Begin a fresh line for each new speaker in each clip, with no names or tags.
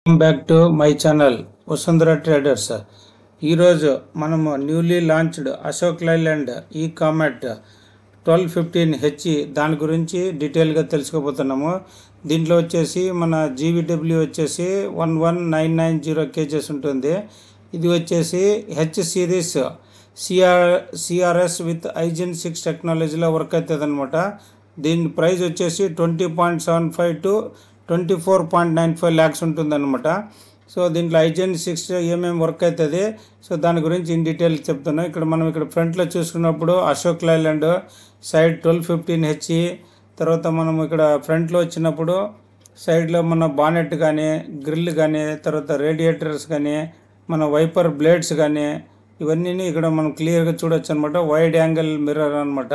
welcome back to my channel Vasundhara Traders ఈరోజు మనము newly launched Ashok Leyland ఈ కామెట్ ట్వెల్వ్ ఫిఫ్టీన్ హెచ్ఈ దాని గురించి డీటెయిల్గా తెలుసుకోబోతున్నాము దీంట్లో వచ్చేసి మన జీవీడబ్ల్యూ వచ్చేసి one one nine nine zero kgs ఉంటుంది ఇది వచ్చేసి H series CR CRS with iGen six టెక్నాలజీలో వర్క్ అవుతుంది అనమాట దీని ప్రైస్ వచ్చేసి twenty point seven five to twenty four point nine five lakhs ఉంటుందన్నమాట సో దీంట్లో ఐజెన్ సిక్స్ ఏమేమి వర్క్ అవుతుంది సో దాని గురించి ఇన్ డీటెయిల్ చెప్తున్నాం ఇక్కడ మనం ఇక్కడ ఫ్రంట్లో చూసుకున్నప్పుడు Ashok Leyland side twelve fifteen HE తర్వాత మనం ఇక్కడ ఫ్రంట్లో వచ్చినప్పుడు సైడ్లో మన బానెట్ కానీ గ్రిల్ కానీ తర్వాత రేడియేటర్స్ కానీ మన వైపర్ బ్లేడ్స్ కానీ ఇవన్నీ ఇక్కడ మనం క్లియర్గా చూడొచ్చు అనమాట వైడ్ యాంగిల్ మిర్రర్ అనమాట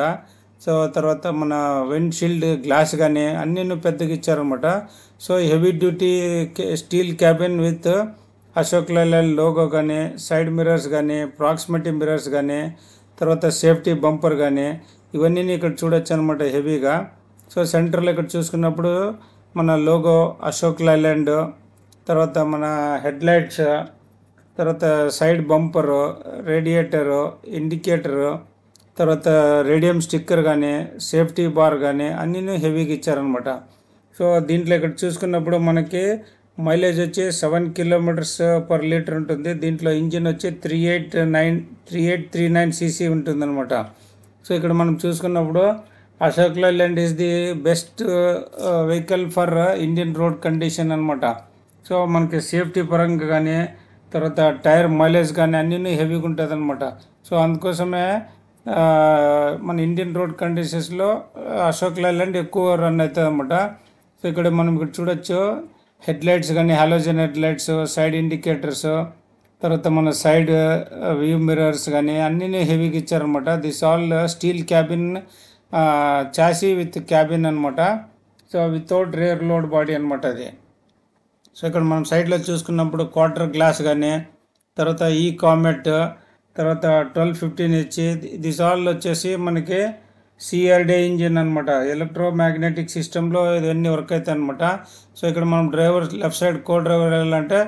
సో తర్వాత మన విండ్షీల్డ్ గ్లాస్ కానీ అన్నీ పెద్దగా ఇచ్చారనమాట so heavy duty steel cabin with Ashok లైలాల్ లోగో కానీ సైడ్ మిర్రర్స్ కానీ ప్రాక్సిమిటీ మిర్రర్స్ కానీ తర్వాత సేఫ్టీ బంపర్ కానీ ఇవన్నీ ఇక్కడ చూడొచ్చు అనమాట హెవీగా సో సెంటర్లో ఇక్కడ చూసుకున్నప్పుడు మన లోగో అశోక్ లైల్యాండ్ తర్వాత మన హెడ్లైట్స్ తర్వాత సైడ్ బంపరు రేడియేటరు ఇండికేటరు తర్వాత రేడియం స్టిక్కర్ కానీ సేఫ్టీ బార్ కానీ అన్నీ హెవీగా ఇచ్చారనమాట సో దీంట్లో ఇక్కడ చూసుకున్నప్పుడు మనకి మైలేజ్ వచ్చి సెవెన్ కిలోమీటర్స్ పర్ లీటర్ ఉంటుంది దీంట్లో ఇంజిన్ వచ్చి three eight nine three eight three nine CC ఉంటుందన్నమాట సో ఇక్కడ మనం చూసుకున్నప్పుడు Ashok Leyland is the best vehicle for Indian road condition అనమాట సో మనకి సేఫ్టీ పరంగా కానీ తర్వాత టైర్ మైలేజ్ కానీ అన్నీ హెవీగా ఉంటుంది అనమాట సో అందుకోసమే మన ఇండియన్ రోడ్ కండిషన్స్లో అశోక్ లైలాండ్ ఎక్కువ రన్ అవుతుంది అనమాట సో ఇక్కడ మనం ఇక్కడ చూడొచ్చు హెడ్లైట్స్ కానీ హాలోజన్ హెడ్లైట్స్ సైడ్ ఇండికేటర్స్ తర్వాత మన సైడ్ వ్యూ మిరర్స్ కానీ అన్నీ హెవీగా ఇచ్చారనమాట this all steel cabin chassis with cabin అనమాట so without rear load body అనమాట అది సో ఇక్కడ మనం సైడ్లో చూసుకున్నప్పుడు క్వార్టర్ గ్లాస్ కానీ తర్వాత ఈ కామెట్ తర్వాత twelve fifteen H this all వచ్చేసి మనకి సిఆర్డే ఇంజిన్ అనమాట ఎలక్ట్రో మ్యాగ్నెటిక్ సిస్టంలో ఇవన్నీ వర్క్ అవుతాయి అనమాట సో ఇక్కడ మనం driver left side co driver వెళ్ళాలంటే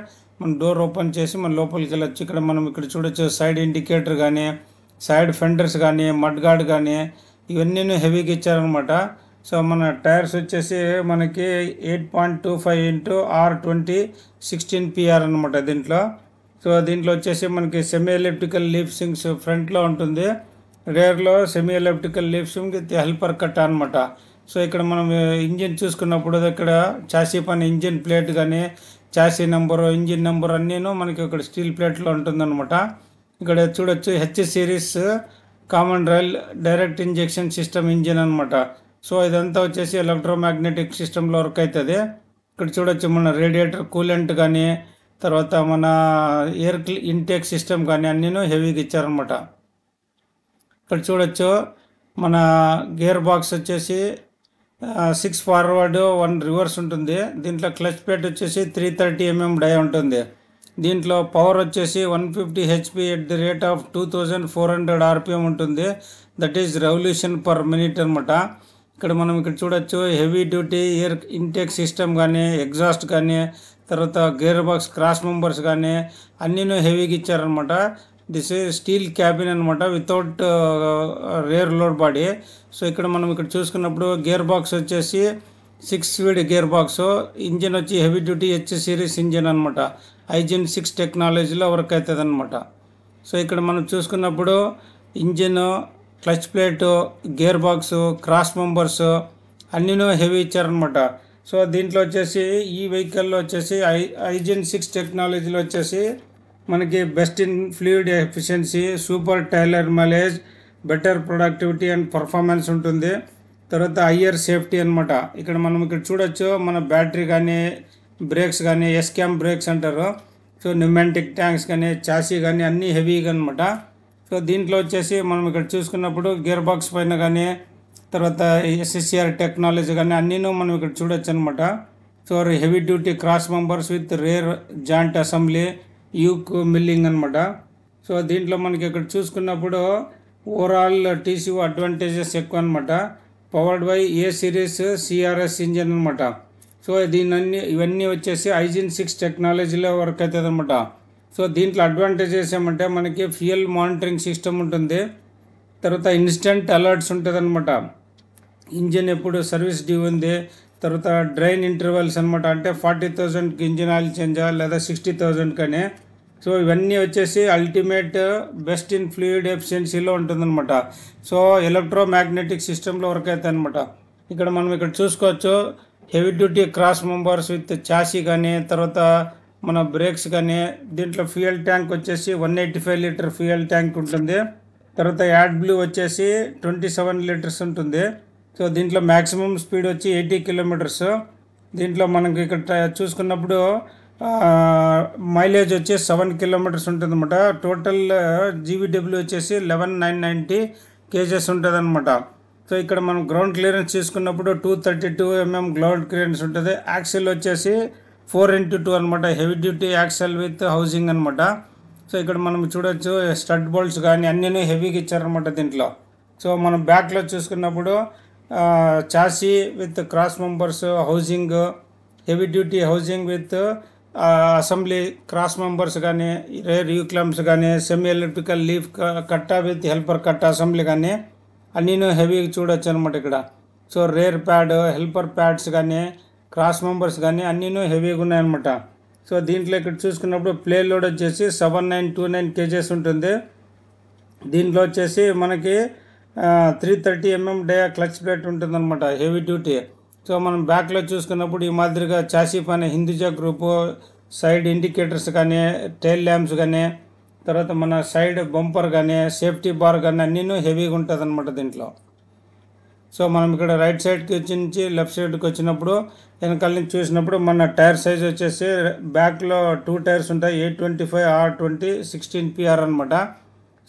మనం డోర్ ఓపెన్ చేసి మనం లోపలికి వెళ్ళొచ్చు ఇక్కడ మనం ఇక్కడ చూడొచ్చు సైడ్ ఇండికేటర్ కానీ సైడ్ ఫెండర్స్ కానీ మడ్ గార్డ్ కానీ ఇవన్నీ హెవీగా ఇచ్చారనమాట సో మన టైర్స్ వచ్చేసి మనకి eight point two five into R twenty sixteen PR అనమాట దీంట్లో సో దీంట్లో వచ్చేసి మనకి సెమీ ఎలిప్టికల్ లీప్సింగ్స్ ఫ్రంట్లో ఉంటుంది రేర్లో semi elliptical leaf spring with helper cut అనమాట సో ఇక్కడ మనం ఇంజిన్ చూసుకున్నప్పుడు ఇక్కడ చాసీ పని ఇంజిన్ ప్లేట్ కానీ చాసీ నెంబరు ఇంజిన్ నెంబర్ అన్నీను మనకి ఇక్కడ స్టీల్ ప్లేట్లో ఉంటుందన్నమాట ఇక్కడ చూడొచ్చు H series common rail direct injection system engine అనమాట సో ఇదంతా వచ్చేసి ఎలక్ట్రోమాగ్నెటిక్ సిస్టంలో వర్క్ అవుతుంది ఇక్కడ చూడొచ్చు మన రేడియేటర్ కూలెంట్ కానీ తర్వాత మన ఎయిర్ ఇంటేక్ సిస్టమ్ కానీ అన్నీను హెవీగా ఇచ్చారనమాట ఇక్కడ చూడొచ్చు మన గేర్ బాక్స్ వచ్చేసి సిక్స్ ఫార్వర్డ్ వన్ రివర్స్ ఉంటుంది దీంట్లో క్లచ్ ప్లేట్ వచ్చేసి త్రీ థర్టీ ఎంఎం డై ఉంటుంది దీంట్లో పవర్ వచ్చేసి one fifty HP at the rate of two thousand four hundred RPM ఉంటుంది that is revolution per minute అనమాట ఇక్కడ మనం ఇక్కడ చూడొచ్చు heavy duty air intake system కానీ ఎగ్జాస్ట్ కానీ తర్వాత గేర్ బాక్స్ క్రాస్ మెంబర్స్ కానీ అన్నీ హెవీగా ఇచ్చారనమాట దిస్ స్టీల్ క్యాబిన్ అనమాట without rear load body so ఇక్కడ మనం ఇక్కడ చూసుకున్నప్పుడు గేర్ బాక్స్ వచ్చేసి six speed gearbox engine వచ్చి heavy duty H series engine అనమాట ఐజిన్ సిక్స్ టెక్నాలజీలో వర్క్ అవుతుంది అనమాట సో ఇక్కడ మనం చూసుకున్నప్పుడు engine clutch plate gear box cross members అన్నీనూ హెవీ ఇచ్చారనమాట సో దీంట్లో వచ్చేసి ఈ వెహికల్లో వచ్చేసి ఐ ఐజిన్ సిక్స్ టెక్నాలజీలో వచ్చేసి మనకి best in fluid efficiency super tailor mileage better productivity and performance ఉంటుంది తర్వాత హయ్యర్ సేఫ్టీ అనమాట ఇక్కడ మనం ఇక్కడ చూడొచ్చు మన బ్యాటరీ కానీ బ్రేక్స్ కానీ ఎస్కామ్ బ్రేక్స్ అంటారు సో న్యూమాంటిక్ ట్యాంక్స్ కానీ చాసీ కానీ అన్నీ హెవీగా అనమాట సో దీంట్లో వచ్చేసి మనం ఇక్కడ చూసుకున్నప్పుడు గేర్ బాక్స్ పైన కానీ తర్వాత ఎస్ఎస్సిఆర్ టెక్నాలజీ కానీ అన్నీ మనం ఇక్కడ చూడొచ్చు అనమాట so heavy duty cross members with rear joint assembly yoke milling అనమాట సో దీంట్లో మనకి ఇక్కడ చూసుకున్నప్పుడు ఓవరాల్ టీసీ అడ్వాంటేజెస్ ఎక్కువ అనమాట powered by a series CRS engine అనమాట సో దీని అన్ని ఇవన్నీ వచ్చేసి ఐజిన్ సిక్స్ టెక్నాలజీలో వర్క్ అవుతుంది అనమాట సో దీంట్లో అడ్వాంటేజెస్ ఏమంటే మనకి ఫ్యూయల్ మానిటరింగ్ సిస్టమ్ ఉంటుంది తర్వాత ఇన్స్టెంట్ అలర్ట్స్ ఉంటుంది అనమాట ఇంజిన్ ఎప్పుడు సర్వీస్ డ్యూ ఉంది తర్వాత డ్రైన్ ఇంటర్వెల్స్ అనమాట అంటే ఫార్టీ థౌజండ్కి ఇంజిన్ ఆయిల్ అవ్వాలి లేదా సిక్స్టీ థౌజండ్కనే సో ఇవన్నీ వచ్చేసి అల్టిమేట్ బెస్ట్ ఇన్ ఫ్లూయిడ్ ఎఫిషియన్సీలో ఉంటుందన్నమాట సో ఎలక్ట్రో మ్యాగ్నెటిక్ సిస్టంలో వర్క్ అవుతాయి అనమాట ఇక్కడ మనం ఇక్కడ చూసుకోవచ్చు heavy duty cross members with chassis కానీ తర్వాత మన బ్రేక్స్ కానీ దీంట్లో ఫ్యూయల్ ట్యాంక్ వచ్చేసి one eighty five litre fuel tank ఉంటుంది తర్వాత యాడ్ బ్లూ వచ్చేసి ట్వంటీ సెవెన్ లీటర్స్ ఉంటుంది సో దీంట్లో మ్యాక్సిమం స్పీడ్ వచ్చి ఎయిటీ కిలోమీటర్స్ దీంట్లో మనకి ఇక్కడ చూసుకున్నప్పుడు మైలేజ్ వచ్చి సెవెన్ కిలోమీటర్స్ ఉంటుంది అనమాట టోటల్ జీబీడబ్ల్యూ వచ్చేసి లెవెన్ నైన్ నైంటీ కేజెస్ ఉంటుంది అనమాట సో ఇక్కడ మనం గ్రౌండ్ క్లియరెన్స్ తీసుకున్నప్పుడు two thirty two mm ground clearance ఉంటుంది యాక్సిల్ వచ్చేసి ఫోర్ ఇంటూ టూ అనమాట heavy duty axle with housing అనమాట సో ఇక్కడ మనం చూడొచ్చు స్టడ్ బోల్ట్స్ కానీ అన్నీ హెవీగా ఇచ్చారనమాట దీంట్లో సో మనం బ్యాక్లో చూసుకున్నప్పుడు chassis with cross members housing heavy duty housing with assembly cross members కానీ రేర్ యూ క్లమ్స్ కానీ సెమీ ఎలక్ట్రికల్ లీఫ్ కట్ట విత్ హెల్పర్ కట్ట అసెంబ్లీ కానీ అన్నీ హెవీగా చూడొచ్చు అనమాట ఇక్కడ so rear pad helper pads కానీ క్రాస్ మెంబర్స్ కానీ అన్నీ హెవీగా ఉన్నాయన్నమాట సో దీంట్లో ఇక్కడ చూసుకున్నప్పుడు ప్లే లోడ్ వచ్చేసి seven nine two nine kgs ఉంటుంది దీంట్లో వచ్చేసి మనకి three thirty mm dia clutch plate ఉంటుందన్నమాట హెవీ డ్యూటీ సో మనం బ్యాక్లో చూసుకున్నప్పుడు ఈ మాదిరిగా చాసీ పైన హిందూజా గ్రూపు సైడ్ ఇండికేటర్స్ కానీ టైల్ ల్యాంప్స్ కానీ తర్వాత మన సైడ్ బంపర్ కానీ సేఫ్టీ బార్ కానీ అన్నీ హెవీగా ఉంటుంది అనమాట దీంట్లో సో మనం ఇక్కడ రైట్ సైడ్కి వచ్చి నుంచి లెఫ్ట్ సైడ్కి వచ్చినప్పుడు వెనకాల నుంచి చూసినప్పుడు మన టైర్ సైజ్ వచ్చేసి బ్యాక్లో టూ టైర్స్ ఉంటాయి eight twenty five R twenty sixteen PR అనమాట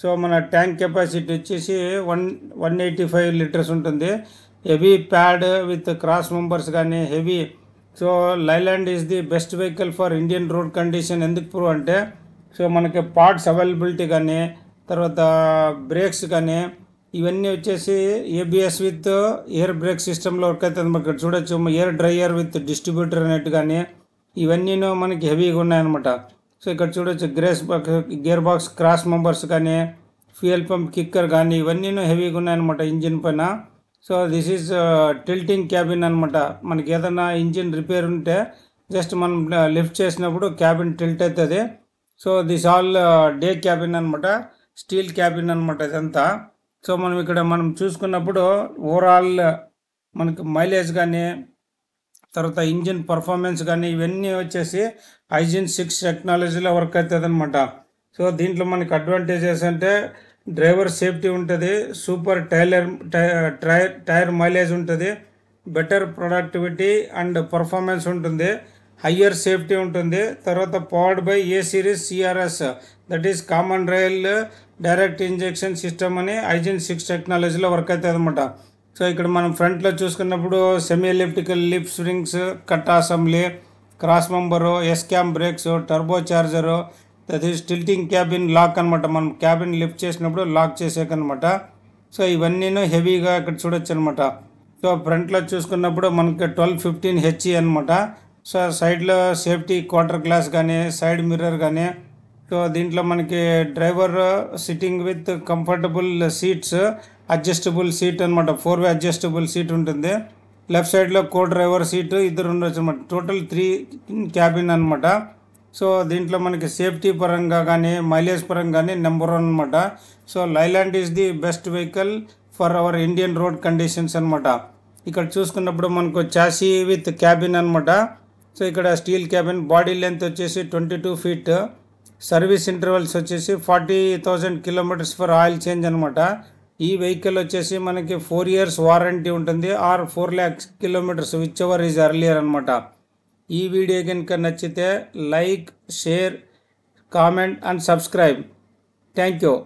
సో మన ట్యాంక్ కెపాసిటీ వచ్చేసి one one eighty five litres ఉంటుంది heavy pad with cross members కానీ heavy so Leyland is the best vehicle for Indian road condition ఎందుకు prove అంటే so మనకి parts availability కానీ తర్వాత బ్రేక్స్ కానీ ఇవన్నీ వచ్చేసి ఏబిఎస్ విత్ ఎయిర్ బ్రేక్ సిస్టంలో వర్క్ అవుతుంది ఇక్కడ చూడొచ్చు ఎయిర్ డ్రైయర్ విత్ డిస్ట్రిబ్యూటర్ అనేట్టు కానీ ఇవన్నీ మనకి హెవీగా ఉన్నాయన్నమాట సో ఇక్కడ చూడొచ్చు grease gear box cross members కానీ ఫ్యూయల్ పంప్ కిక్కర్ కానీ ఇవన్నీ హెవీగా ఉన్నాయన్నమాట ఇంజిన్ పైన so this is tilting cabin అనమాట మనకి ఏదైనా ఇంజిన్ రిపేర్ ఉంటే జస్ట్ మనం లిఫ్ట్ uh, చేసినప్పుడు క్యాబిన్ టిల్ట్ అవుతుంది so this all day cabin అనమాట స్టీల్ క్యాబిన్ అనమాట ఇదంతా సో మనం ఇక్కడ మనం చూసుకున్నప్పుడు ఓవరాల్ మనకి మైలేజ్ కానీ తర్వాత ఇంజిన్ పర్ఫార్మెన్స్ కానీ ఇవన్నీ వచ్చేసి ఐజిన్ సిక్స్ టెక్నాలజీలో వర్క్ అవుతుంది అనమాట సో దీంట్లో మనకి అడ్వాంటేజెస్ అంటే డ్రైవర్ సేఫ్టీ ఉంటుంది super tailor tyre tyre mileage ఉంటుంది బెటర్ ప్రొడక్టివిటీ అండ్ పర్ఫార్మెన్స్ ఉంటుంది హయ్యర్ సేఫ్టీ ఉంటుంది తర్వాత powered by a series CRS that is common rail direct injection system అని ఐజిన్ సిక్స్ టెక్నాలజీలో వర్క్ అవుతుంది అనమాట సో ఇక్కడ మనం ఫ్రంట్లో చూసుకున్నప్పుడు సెమీ ఎలిప్టికల్ లిప్ స్ప్రింగ్స్ కట్ assembly cross member S cam brakes turbo charger అది స్టిల్టింగ్ క్యాబిన్ లాక్ అనమాట మనం క్యాబిన్ లిఫ్ట్ చేసినప్పుడు లాక్ అనమాట సో ఇవన్నీను హెవీగా ఇక్కడ చూడొచ్చు అనమాట సో ఫ్రంట్లో చూసుకున్నప్పుడు మనకి ట్వెల్వ్ ఫిఫ్టీన్ హెచ్ఈ అనమాట సో సైడ్లో సేఫ్టీ క్వార్టర్ గ్లాస్ కానీ సైడ్ మిర్రర్ కానీ Uh, దీంట్లో మనకి driver sitting with comfortable seats adjustable seat అనమాట ఫోర్ వే అడ్జస్టబుల్ సీట్ ఉంటుంది లెఫ్ట్ సైడ్లో కో డ్రైవర్ సీటు ఇద్దరు ఉండొచ్చు అనమాట టోటల్ త్రీ క్యాబిన్ అనమాట సో దీంట్లో మనకి సేఫ్టీ పరంగా కానీ మైలేజ్ పరంగా కానీ నెంబర్ వన్ అనమాట so Leyland is the best vehicle for our Indian road conditions అనమాట ఇక్కడ చూసుకున్నప్పుడు మనకు చాసీ విత్ క్యాబిన్ అనమాట సో ఇక్కడ స్టీల్ క్యాబిన్ బాడీ లెంత్ వచ్చేసి twenty two feet service intervals వచ్చేసి forty thousand kilometres for oil change అనమాట ఈ వెహికల్ వచ్చేసి మనకి ఫోర్ ఇయర్స్ వారంటీ ఉంటుంది or four lakhs kilometres whichever is earlier అనమాట ఈ వీడియో కనుక నచ్చితే like share comment and subscribe thank you